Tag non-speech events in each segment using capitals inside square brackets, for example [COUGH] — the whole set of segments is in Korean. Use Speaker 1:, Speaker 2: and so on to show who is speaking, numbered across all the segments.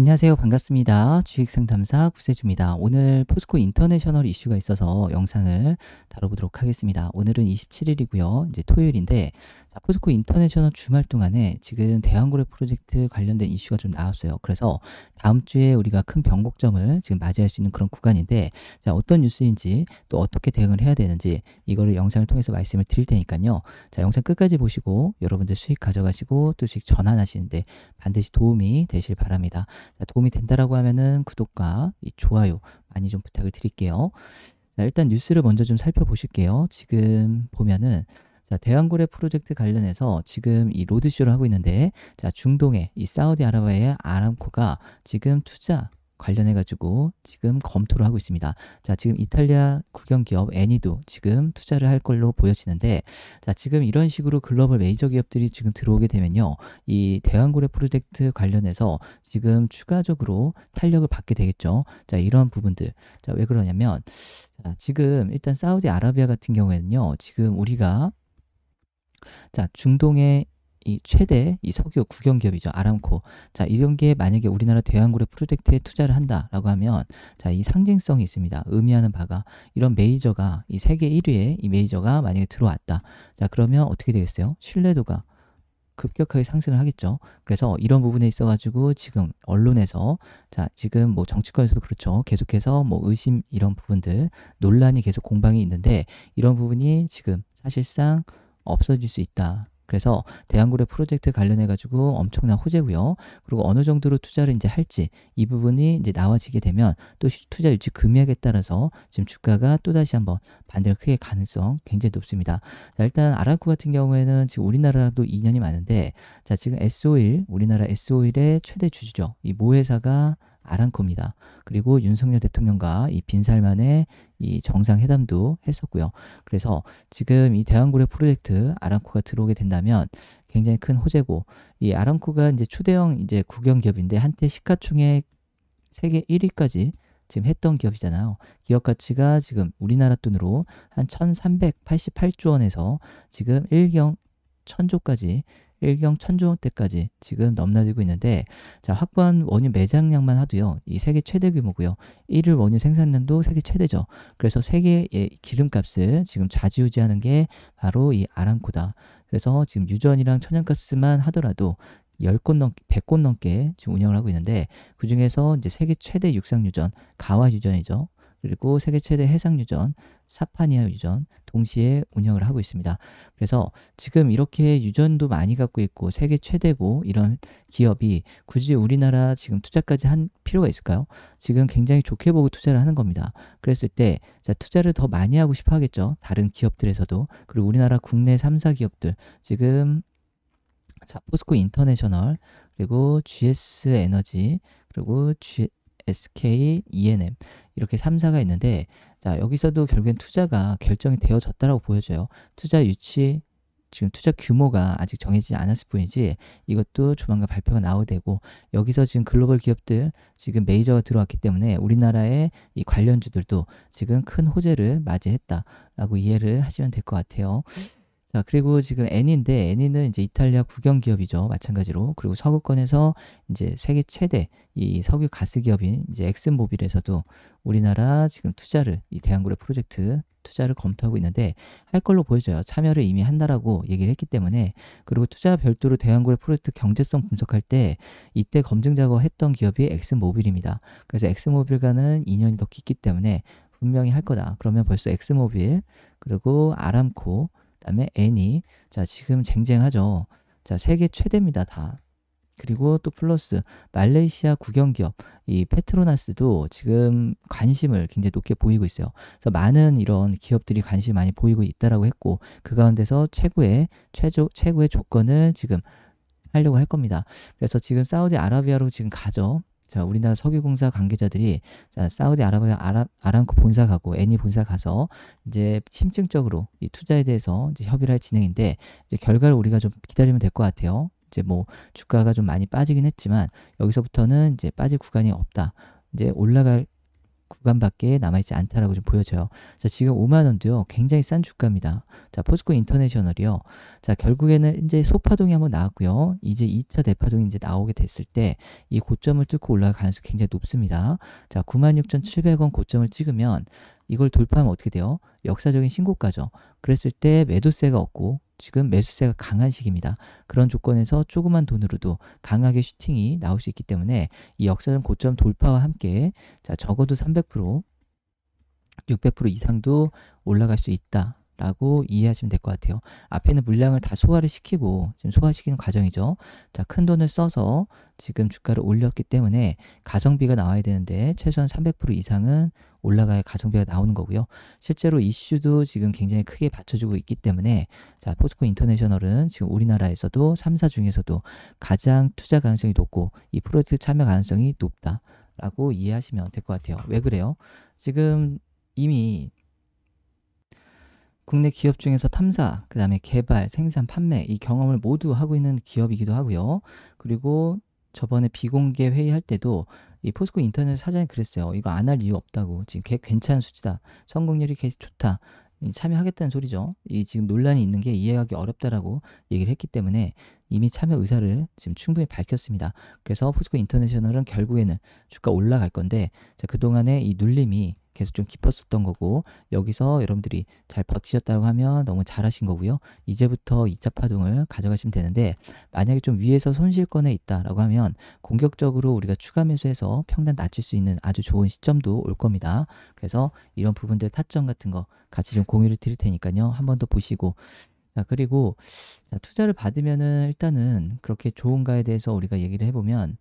Speaker 1: 안녕하세요. 반갑습니다. 주식상담사 구세주입니다. 오늘 포스코 인터내셔널 이슈가 있어서 영상을 다뤄보도록 하겠습니다. 오늘은 27일이고요. 이제 토요일인데 포스코 인터내셔널 주말 동안에 지금 대한고래 프로젝트 관련된 이슈가 좀 나왔어요. 그래서 다음 주에 우리가 큰 변곡점을 지금 맞이할 수 있는 그런 구간인데 자 어떤 뉴스인지 또 어떻게 대응을 해야 되는지 이거를 영상을 통해서 말씀을 드릴 테니까요. 자 영상 끝까지 보시고 여러분들 수익 가져가시고 또 수익 전환하시는데 반드시 도움이 되실 바랍니다. 자, 도움이 된다라고 하면은 구독과 좋아요 많이 좀 부탁을 드릴게요. 자, 일단 뉴스를 먼저 좀 살펴보실게요. 지금 보면은 자, 대한고래 프로젝트 관련해서 지금 이 로드쇼를 하고 있는데, 자, 중동의 이 사우디아라비아의 아람코가 지금 투자 관련해 가지고 지금 검토를 하고 있습니다. 자, 지금 이탈리아 국영 기업 애니도 지금 투자를 할 걸로 보여지는데 자, 지금 이런 식으로 글로벌 메이저 기업들이 지금 들어오게 되면요. 이 대왕고래 프로젝트 관련해서 지금 추가적으로 탄력을 받게 되겠죠. 자, 이런 부분들. 자, 왜 그러냐면 자, 지금 일단 사우디아라비아 같은 경우에는요. 지금 우리가 자, 중동의 이 최대 이 석유 국영 기업이죠. 아람코. 자, 이런 게 만약에 우리나라 대한고래 프로젝트에 투자를 한다라고 하면 자, 이 상징성이 있습니다. 의미하는 바가 이런 메이저가 이 세계 1위의 이 메이저가 만약에 들어왔다. 자, 그러면 어떻게 되겠어요? 신뢰도가 급격하게 상승을 하겠죠. 그래서 이런 부분에 있어가지고 지금 언론에서 자 지금 뭐 정치권에서도 그렇죠. 계속해서 뭐 의심 이런 부분들 논란이 계속 공방이 있는데 이런 부분이 지금 사실상 없어질 수 있다. 그래서 대한고래 프로젝트 관련해 가지고 엄청난 호재고요. 그리고 어느 정도로 투자를 이제 할지 이 부분이 이제 나와지게 되면 또 투자 유치 금액에 따라서 지금 주가가 또 다시 한번 반대를 크게 가능성 굉장히 높습니다. 자, 일단 아라쿠 같은 경우에는 지금 우리나라랑도 인연이 많은데 자, 지금 S o 일 우리나라 S o 일의 최대 주주죠. 이 모 회사가 아랑코입니다. 그리고 윤석열 대통령과 이 빈살만의 이 정상회담도 했었고요. 그래서 지금 이 대한고래 프로젝트 아랑코가 들어오게 된다면 굉장히 큰 호재고 이 아랑코가 이제 초대형 이제 국영기업인데 한때 시가총액 세계 1위까지 지금 했던 기업이잖아요. 기업 가치가 지금 우리나라 돈으로 한 1388조 원에서 지금 1경 1000조까지 일경 천조 원대까지 지금 넘나들고 있는데 자 확보한 원유 매장량만 하도요 이 세계 최대 규모고요 1일 원유 생산량도 세계 최대죠 그래서 세계의 기름값을 지금 좌지우지하는 게 바로 이아랑코다 그래서 지금 유전이랑 천연가스만 하더라도 10곳 넘게, 100곳 넘게 지금 운영을 하고 있는데 그 중에서 이제 세계 최대 육상 유전, 가와 유전이죠. 그리고 세계 최대 해상 유전, 사파니아 유전 동시에 운영을 하고 있습니다. 그래서 지금 이렇게 유전도 많이 갖고 있고 세계 최대고 이런 기업이 굳이 우리나라 지금 투자까지 한 필요가 있을까요? 지금 굉장히 좋게 보고 투자를 하는 겁니다. 그랬을 때 자, 투자를 더 많이 하고 싶어 하겠죠. 다른 기업들에서도 그리고 우리나라 국내 3사 기업들 지금 자, 포스코 인터내셔널 그리고 GS 에너지 그리고 G, SK, ENM 이렇게 3사가 있는데 자, 여기서도 결국엔 투자가 결정이 되어졌다라고 보여져요. 투자 유치 지금 투자 규모가 아직 정해지지 않았을 뿐이지 이것도 조만간 발표가 나오되고 여기서 지금 글로벌 기업들 지금 메이저가 들어왔기 때문에 우리나라의 이 관련주들도 지금 큰 호재를 맞이했다라고 이해를 하시면 될 것 같아요. 네. 자, 그리고 지금 애니인데 애니는 이제 이탈리아 국영 기업이죠. 마찬가지로. 그리고 서구권에서 이제 세계 최대 이 석유 가스 기업인 이제 엑슨모빌에서도 우리나라 지금 투자를 이 대한구래 프로젝트 투자를 검토하고 있는데 할 걸로 보여져요. 참여를 이미 한다라고 얘기를 했기 때문에 그리고 투자 별도로 대한구래 프로젝트 경제성 분석할 때 이때 검증 작업 했던 기업이 엑슨모빌입니다. 그래서 엑슨모빌과는 인연이 더 깊기 때문에 분명히 할 거다. 그러면 벌써 엑스모빌 그리고 아람코 그다음에 n이 자 지금 쟁쟁하죠. 자 세계 최대입니다 다. 그리고 또 플러스 말레이시아 국영기업 이 페트로나스도 지금 관심을 굉장히 높게 보이고 있어요. 그래서 많은 이런 기업들이 관심 많이 보이고 있다라고 했고 그 가운데서 최고의 최저 최고의 조건을 지금 하려고 할 겁니다. 그래서 지금 사우디아라비아로 지금 가죠. 자, 우리나라 석유공사 관계자들이 자, 사우디아라비아 아 아람코 본사 가고 애니 e 본사 가서 이제 심층적으로 이 투자에 대해서 이제 협의를 할 진행인데 이제 결과를 우리가 좀 기다리면 될 것 같아요. 이제 뭐 주가가 좀 많이 빠지긴 했지만 여기서부터는 이제 빠질 구간이 없다. 이제 올라갈 구간밖에 남아있지 않다라고 좀 보여져요. 자, 지금 5만원도요, 굉장히 싼 주가입니다. 자, 포스코 인터내셔널이요. 자, 결국에는 이제 소파동이 한번 나왔고요. 이제 2차 대파동이 이제 나오게 됐을 때 이 고점을 뚫고 올라갈 가능성이 굉장히 높습니다. 자, 96,700원 고점을 찍으면 이걸 돌파하면 어떻게 돼요? 역사적인 신고가죠. 그랬을 때 매도세가 없고 지금 매수세가 강한 시기입니다. 그런 조건에서 조그만 돈으로도 강하게 슈팅이 나올 수 있기 때문에 이 역사적 고점 돌파와 함께 자 적어도 300% 600% 이상도 올라갈 수 있다. 라고 이해하시면 될 것 같아요. 앞에는 물량을 다 소화를 시키고 지금 소화시키는 과정이죠. 자, 큰 돈을 써서 지금 주가를 올렸기 때문에 가성비가 나와야 되는데 최소한 300% 이상은 올라가야 가성비가 나오는 거고요. 실제로 이슈도 지금 굉장히 크게 받쳐주고 있기 때문에 자, 포스코 인터내셔널은 지금 우리나라에서도 3사 중에서도 가장 투자 가능성이 높고 이 프로젝트 참여 가능성이 높다. 라고 이해하시면 될 것 같아요. 왜 그래요? 지금 이미 국내 기업 중에서 탐사, 그 다음에 개발, 생산, 판매 이 경험을 모두 하고 있는 기업이기도 하고요. 그리고 저번에 비공개 회의할 때도 이 포스코 인터넷 사장이 그랬어요. 이거 안 할 이유 없다고. 지금 개, 괜찮은 수치다. 성공률이 개 좋다. 참여하겠다는 소리죠. 이 지금 논란이 있는 게 이해하기 어렵다라고 얘기를 했기 때문에 이미 참여 의사를 지금 충분히 밝혔습니다. 그래서 포스코 인터내셔널은 결국에는 주가 올라갈 건데 그동안의이 눌림이 계속 좀 깊었었던 거고 여기서 여러분들이 잘 버티셨다고 하면 너무 잘하신 거고요. 이제부터 2차 파동을 가져가시면 되는데 만약에 좀 위에서 손실권에 있다라고 하면 공격적으로 우리가 추가 매수해서 평단 낮출 수 있는 아주 좋은 시점도 올 겁니다. 그래서 이런 부분들 타점 같은 거 같이 좀 공유를 드릴 테니까요. 한 번 더 보시고 자, 그리고 자, 투자를 받으면은 일단은 그렇게 좋은가에 대해서 우리가 얘기를 해보면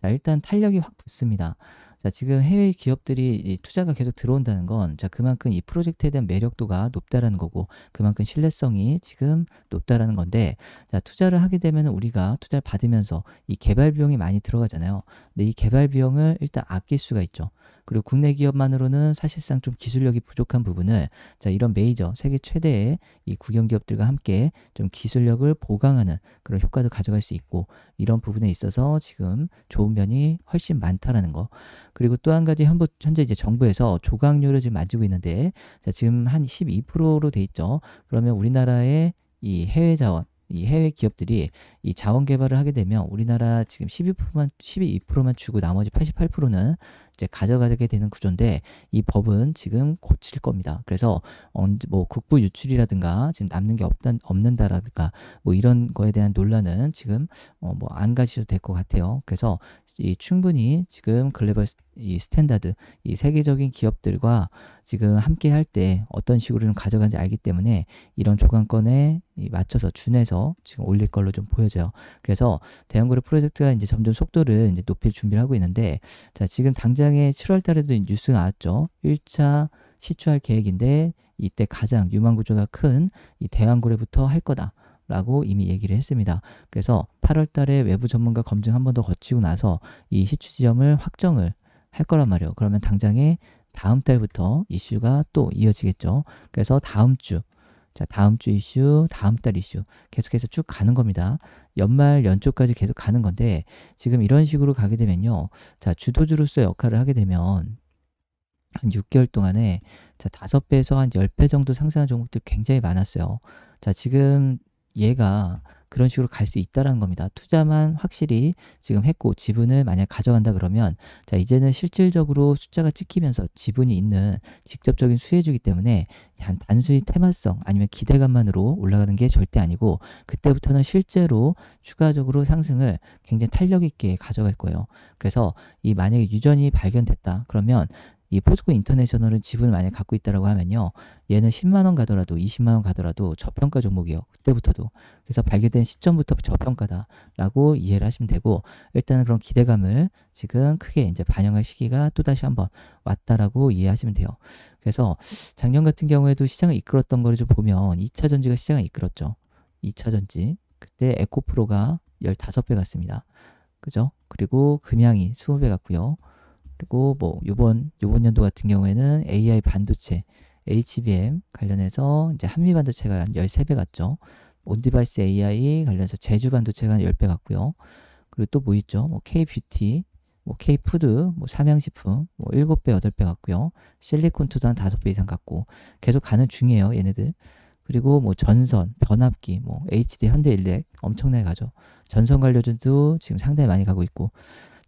Speaker 1: 자, 일단 탄력이 확 붙습니다. 자, 지금 해외 기업들이 투자가 계속 들어온다는 건 자, 그만큼 이 프로젝트에 대한 매력도가 높다라는 거고 그만큼 신뢰성이 지금 높다라는 건데 자, 투자를 하게 되면 우리가 투자를 받으면서 이 개발 비용이 많이 들어가잖아요. 근데 이 개발 비용을 일단 아낄 수가 있죠. 그리고 국내 기업만으로는 사실상 좀 기술력이 부족한 부분을 자 이런 메이저 세계 최대의 이 국영 기업들과 함께 좀 기술력을 보강하는 그런 효과도 가져갈 수 있고 이런 부분에 있어서 지금 좋은 면이 훨씬 많다라는 거. 그리고 또 한 가지 현재 이제 정부에서 조각률를 지금 만지고 있는데 자 지금 한 12%로 돼 있죠. 그러면 우리나라의 이 해외 자원 이 해외 기업들이 이 자원 개발을 하게 되면 우리나라 지금 12%만 12%만 주고 나머지 88%는 이제 가져가게 되는 구조인데 이 법은 지금 고칠 겁니다. 그래서 언제 뭐 국부 유출이라든가 지금 남는 게 없단, 없는다라든가 뭐 이런 거에 대한 논란은 지금 어 뭐 안가셔도될 것 같아요. 그래서 이 충분히 지금 글로벌 이 스탠다드 이 세계적인 기업들과 지금 함께 할 때 어떤 식으로 좀 가져가는지 알기 때문에 이런 조건권에 맞춰서 준해서 지금 올릴 걸로 좀 보여져요. 그래서 대형거래 프로젝트가 이제 점점 속도를 이제 높일 준비를 하고 있는데 자, 지금 당장에 7월 달에도 뉴스가 나왔죠. 1차 시추할 계획인데 이때 가장 유망 구조가 큰 이 대항거래부터 할 거다. 라고 이미 얘기를 했습니다. 그래서 8월 달에 외부 전문가 검증 한 번 더 거치고 나서 이 시추 지점을 확정을 할 거란 말이에요. 그러면 당장에 다음 달부터 이슈가 또 이어지겠죠. 그래서 다음 주, 자 다음 주 이슈, 다음 달 이슈 계속해서 쭉 가는 겁니다. 연말 연초까지 계속 가는 건데 지금 이런 식으로 가게 되면요. 자 주도주로서 역할을 하게 되면 한 6개월 동안에 자 다섯 배에서한 10배 정도 상승한 종목들 굉장히 많았어요. 자 지금 얘가 그런 식으로 갈 수 있다라는 겁니다. 투자만 확실히 지금 했고 지분을 만약 가져간다 그러면 자 이제는 실질적으로 숫자가 찍히면서 지분이 있는 직접적인 수혜주기 때문에 단, 단순히 테마성 아니면 기대감만으로 올라가는 게 절대 아니고 그때부터는 실제로 추가적으로 상승을 굉장히 탄력 있게 가져갈 거예요. 그래서 이 만약에 유전이 발견됐다 그러면 이 포스코 인터내셔널은 지분을 만약 갖고 있다라고 하면요. 얘는 10만 원 가더라도 20만 원 가더라도 저평가 종목이요. 그때부터도. 그래서 발견된 시점부터 저평가다라고 이해를 하시면 되고 일단은 그런 기대감을 지금 크게 이제 반영할 시기가 또 다시 한번 왔다라고 이해하시면 돼요. 그래서 작년 같은 경우에도 시장을 이끌었던 거를 좀 보면 2차 전지가 시장을 이끌었죠. 2차 전지. 그때 에코프로가 15배 갔습니다. 그죠? 그리고 금양이 20배 갔고요. 그리고 뭐 요번 요번 연도 같은 경우에는 AI 반도체 HBM 관련해서 이제 한미 반도체가 한 13배 갔죠. 온디바이스 AI 관련해서 제주 반도체가 한 10배 갔고요. 그리고 또 뭐 있죠? 뭐 K-뷰티, 뭐 K-푸드, 뭐 삼양식품, 뭐 7배, 8배 갔고요. 실리콘투도 한 5배 이상 갔고 계속 가는 중이에요, 얘네들. 그리고 뭐 전선, 변압기, 뭐 HD 현대일렉 엄청나게 가죠. 전선 관련주도 지금 상당히 많이 가고 있고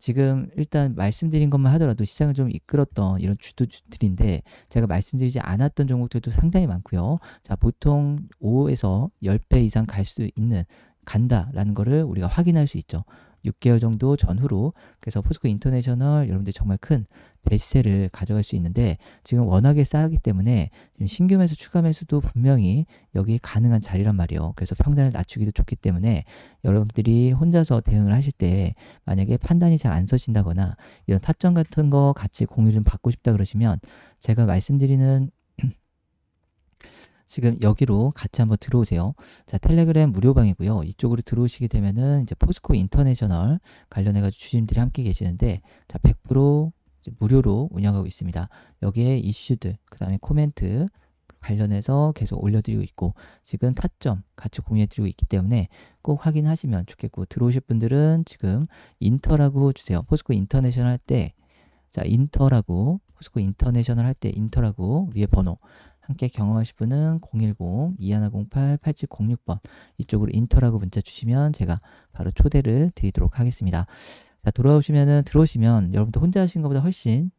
Speaker 1: 지금 일단 말씀드린 것만 하더라도 시장을 좀 이끌었던 이런 주도주들인데 제가 말씀드리지 않았던 종목들도 상당히 많고요. 자, 보통 5에서 10배 이상 갈 수 있는 간다라는 거를 우리가 확인할 수 있죠. 6개월 정도 전후로 그래서 포스코 인터내셔널 여러분들 정말 큰 대시세를 가져갈 수 있는데 지금 워낙에 싸기 때문에 지금 신규 매수 추가 매수도 분명히 여기 가능한 자리란 말이에요. 그래서 평단을 낮추기도 좋기 때문에 여러분들이 혼자서 대응을 하실 때 만약에 판단이 잘 안 서신다거나 이런 타점 같은 거 같이 공유 좀 받고 싶다 그러시면 제가 말씀드리는 [CLEARS THROAT] 지금 여기로 같이 한번 들어오세요. 자, 텔레그램 무료방이고요. 이쪽으로 들어오시게 되면은 이제 포스코 인터내셔널 관련해가지고 주님들이 함께 계시는데, 자, 100% 무료로 운영하고 있습니다. 여기에 이슈들, 그 다음에 코멘트 관련해서 계속 올려드리고 있고 지금 타점 같이 공유해드리고 있기 때문에 꼭 확인하시면 좋겠고 들어오실 분들은 지금 인터라고 주세요. 포스코 인터내셔널 할 때자 인터라고 포스코 인터내셔널 할 때 인터라고 위에 번호 함께 경험하실 분은 010-2108-8706번 이쪽으로 인터라고 문자 주시면 제가 바로 초대를 드리도록 하겠습니다. 자, 돌아오시면은 들어오시면 여러분들 혼자 하신 것보다 훨씬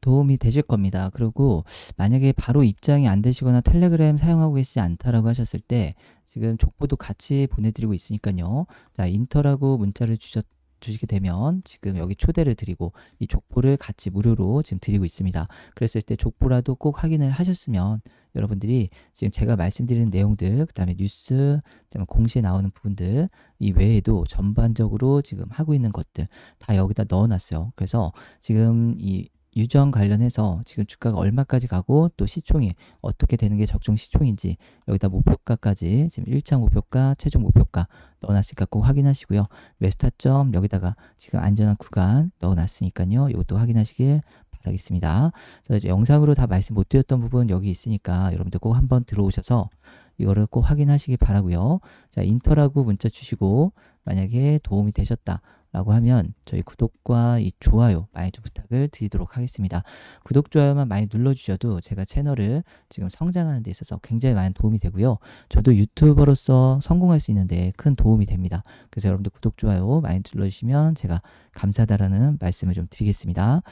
Speaker 1: 도움이 되실 겁니다. 그리고 만약에 바로 입장이 안 되시거나 텔레그램 사용하고 계시지 않다라고 하셨을 때 지금 족보도 같이 보내드리고 있으니까요. 자, 인터라고 문자를 주셨 주시게 되면 지금 여기 초대를 드리고 이 족보를 같이 무료로 지금 드리고 있습니다. 그랬을 때 족보라도 꼭 확인을 하셨으면 여러분들이 지금 제가 말씀드리는 내용들, 그 다음에 뉴스, 그다음에 공시에 나오는 부분들 이 외에도 전반적으로 지금 하고 있는 것들 다 여기다 넣어놨어요. 그래서 지금 이 유전 관련해서 지금 주가가 얼마까지 가고 또 시총이 어떻게 되는 게 적정 시총인지 여기다 목표가까지 지금 1차 목표가, 최종 목표가 넣어놨으니까 꼭 확인하시고요. 메스 타점 여기다가 지금 안전한 구간 넣어놨으니까요. 이것도 확인하시길 바라겠습니다. 그래서 영상으로 다 말씀 못 드렸던 부분 여기 있으니까 여러분들 꼭 한번 들어오셔서 이거를 꼭확인하시길 바라고요. 자, 인터라고 문자 주시고 만약에 도움이 되셨다. 라고 하면 저희 구독과 이 좋아요 많이 좀 부탁을 드리도록 하겠습니다. 구독, 좋아요만 많이 눌러주셔도 제가 채널을 지금 성장하는 데 있어서 굉장히 많은 도움이 되고요. 저도 유튜버로서 성공할 수 있는데 큰 도움이 됩니다. 그래서 여러분들 구독, 좋아요 많이 눌러주시면 제가 감사하다라는 말씀을 좀 드리겠습니다.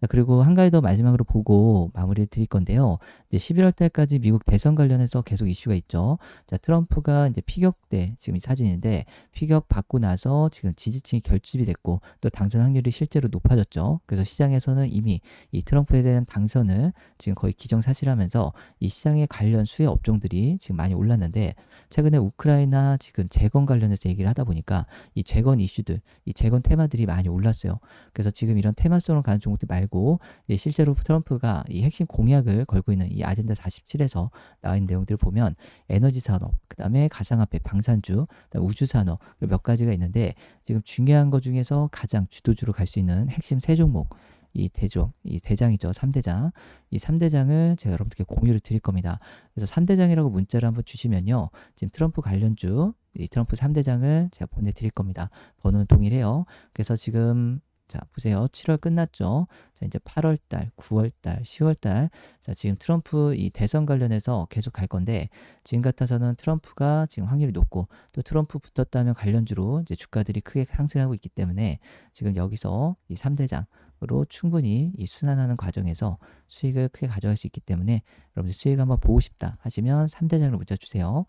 Speaker 1: 자, 그리고 한가위 더 마지막으로 보고 마무리 드릴 건데요. 이제 11월 달까지 미국 대선 관련해서 계속 이슈가 있죠. 자, 트럼프가 이제 피격돼, 네, 지금 이 사진인데, 피격 받고 나서 지금 지지층이 결집이 됐고, 또 당선 확률이 실제로 높아졌죠. 그래서 시장에서는 이미 이 트럼프에 대한 당선을 지금 거의 기정사실하면서 이 시장에 관련 수혜 업종들이 지금 많이 올랐는데, 최근에 우크라이나 지금 재건 관련해서 얘기를 하다 보니까 이 재건 이슈들, 이 재건 테마들이 많이 올랐어요. 그래서 지금 이런 테마성으로 가는 종목들 말고 그리고 실제로 트럼프가 이 핵심 공약을 걸고 있는 이 아젠다 47에서 나와 있는 내용들을 보면 에너지 산업, 그다음에 가상화폐, 방산주, 우주 산업 몇 가지가 있는데 지금 중요한 것 중에서 가장 주도주로 갈 수 있는 핵심 세 종목 이 대종, 이 대장이죠. 삼대장이삼대장을 제가 여러분들께 공유를 드릴 겁니다. 그래서 삼대장이라고 문자를 한번 주시면요. 지금 트럼프 관련주, 이 트럼프 삼대장을 제가 보내드릴 겁니다. 번호는 동일해요. 그래서 지금 자, 보세요. 7월 끝났죠. 자, 이제 8월 달, 9월 달, 10월 달. 자, 지금 트럼프 이 대선 관련해서 계속 갈 건데 지금 같아서는 트럼프가 지금 확률이 높고 또 트럼프 붙었다면 관련주로 이제 주가들이 크게 상승하고 있기 때문에 지금 여기서 이 3대장 으로 충분히 이 순환하는 과정에서 수익을 크게 가져갈 수 있기 때문에 여러분들 수익 한번 보고 싶다 하시면 3대장으로 문자 주세요.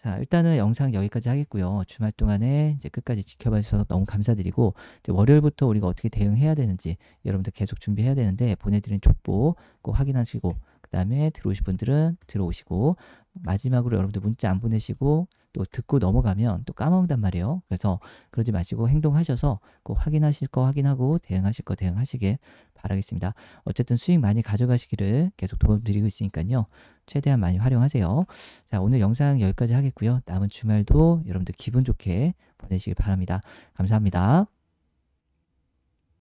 Speaker 1: 자, 일단은 영상 여기까지 하겠고요. 주말 동안에 이제 끝까지 지켜봐 주셔서 너무 감사드리고 월요일부터 우리가 어떻게 대응해야 되는지 여러분들 계속 준비해야 되는데 보내드린 족보 꼭 확인하시고 그 다음에 들어오실 분들은 들어오시고 마지막으로 여러분들 문자 안 보내시고 또 듣고 넘어가면 또 까먹는단 말이에요. 그래서 그러지 마시고 행동하셔서 꼭 확인하실 거 확인하고 대응하실 거 대응하시길 바라겠습니다. 어쨌든 수익 많이 가져가시기를 계속 도움드리고 있으니까요. 최대한 많이 활용하세요. 자, 오늘 영상 여기까지 하겠고요. 남은 주말도 여러분들 기분 좋게 보내시길 바랍니다. 감사합니다.